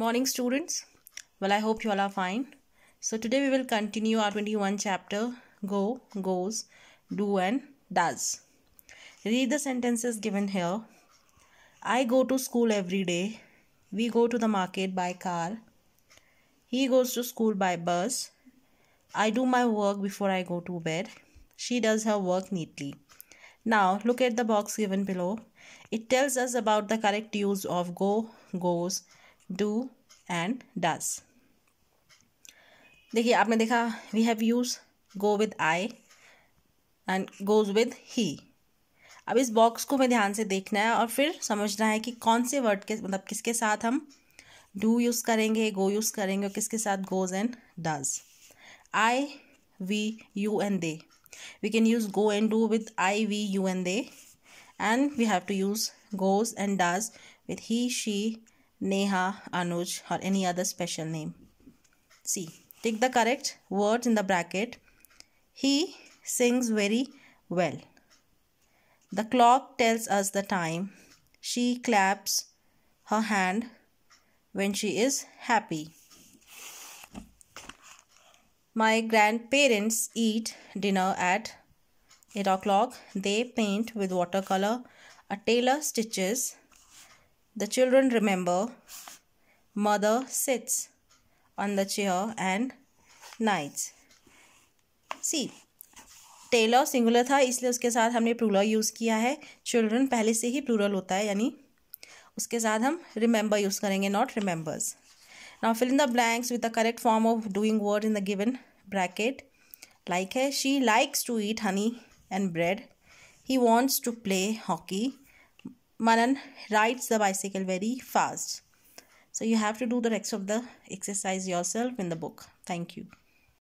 morning students well i hope you all are fine so today we will continue our 21 chapter go goes do and does read the sentences given here i go to school every day we go to the market by car he goes to school by bus i do my work before i go to bed she does her work neatly now look at the box given below it tells us about the correct use of go goes do and does देखिए आपने देखा we have use go with I and goes with he अब इस box को हमें ध्यान से देखना है और फिर समझना है कि कौन से वर्ड के मतलब किसके साथ हम डू यूज़ करेंगे गो यूज़ करेंगे और किसके साथ goes and does I we you and they we can use go and do with I we you and they and we have to use goes and does with he she Neha, Anuj, or any other special name. See, take the correct word in the bracket. He sings very well. The clock tells us the time. She claps her hand when she is happy. My grandparents eat dinner at 8 o'clock. They paint with watercolor. A tailor stitches The children remember mother sits on the chair and nights. See, tailor singular था इसलिए उसके साथ हमने plural use किया है children पहले से ही plural होता है यानी उसके साथ हम रिमेंबर यूज़ करेंगे not remembers now fill in the blanks with the correct form of doing word in the given bracket like है she likes to eat honey and bread he wants to play hockey Manan rides the bicycle very fast. So you have to do the rest of the exercise yourself in the book. Thank you.